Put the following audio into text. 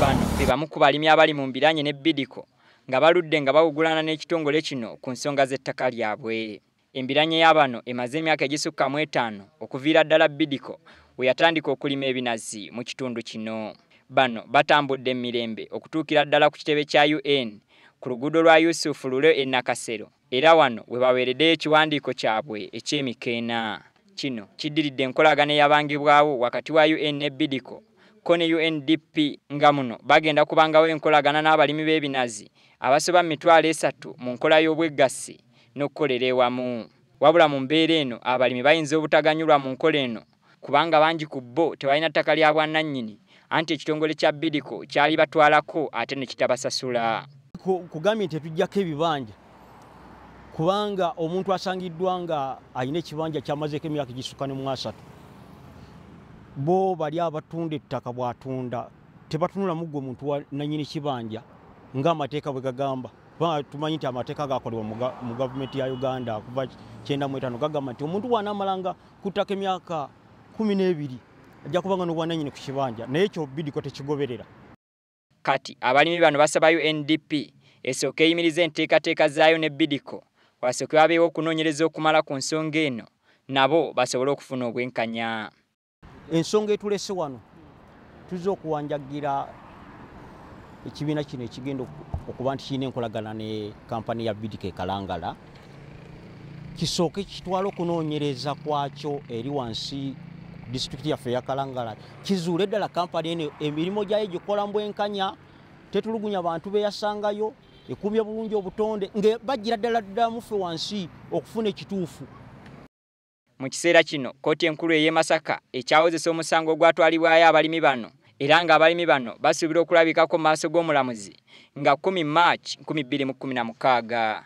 bano be bamu ku balimi abali mu mbiranye ne bidiko nga baludde nga bawugulana n'ekitongole kino ku nsonga z'ettaka lyabwe embiranye yabano emaze emyaka egisukka mu etaano okuviira ddala bidiko we yatandika okulima ebinazi mu kitundu kino bano batambudde mirembe okutuukira ddala ku kitebe kya un ku luguudo lwa yusufu lule e nakasero era wano webaweredde ekiwandiiko kyabwe ekyemikeena kino kiddiridde enkolagana eyabangibwawo wakati wa unbidico ko ne undp nga muno bagenda kubangawo enkolagana n'abalimi b'ebinazi abasoba mitwalo esatu mu nkola y'obwegasi n'okukolera ewamu wabula mu mbeera eno abalimi bayinza obutaganyulwa mu nkola eno kubanga bangi ku bbo tebalina ttaka lya bwannannyini anti ekitongole kya bidico kyali batwalako ate ne kitabasasula kugambye nti tetugjako ebibanja kubanga omuntu asangiddwa nga alina ekibanja kyamazeeko emyaka egisukka ne mu asatu bo bali abatunda ettaka bwatunda tebatunulamu ggwe omuntu nanyini kibanja ngaamateeka bwe gagamba kubanga tumanyi nti amateeka gakolebwa mu gavumenti ya uganda kuva 95 gagamba nti omuntu bwanaamalanga kuttaka emyaka 1n2biri ajja kubanga n'obwananyini ku kibanja naye kyobidiko tekigoberera kati abalimi bano basabayo ndp esooka eyimiriza enteekateeka zaayo ne bidiko wasooke wabeewo okunoonyereza okumala ku nsonga eno nabo basobole okufuna obwenkanya ensonga etulese wano tuzze okuwanjagira ekibiina kino ekigenda okuba nti kirina enkolagana ne kampani ya bidik e kalangala kisooke kitwala okunoonyereza kwakyo eri wansi disitulikiti yaffe eyakalangala kizuule eddala kampani eno emirimu gyayo gikola mbwenkanya tetulugunya bantu beyasangayo ekumya bulungi obutonde nga bajjira ddala ddamuffe wansi okufuna ekituufu mu kiseera kino kkooti enkulu ey'e masaka ekyawozesa omusango ogwatwalibwayo abalimi bano era nga abalimi bano basuubira okulabikako mu maaso g'omulamuzi nga 10 march 2016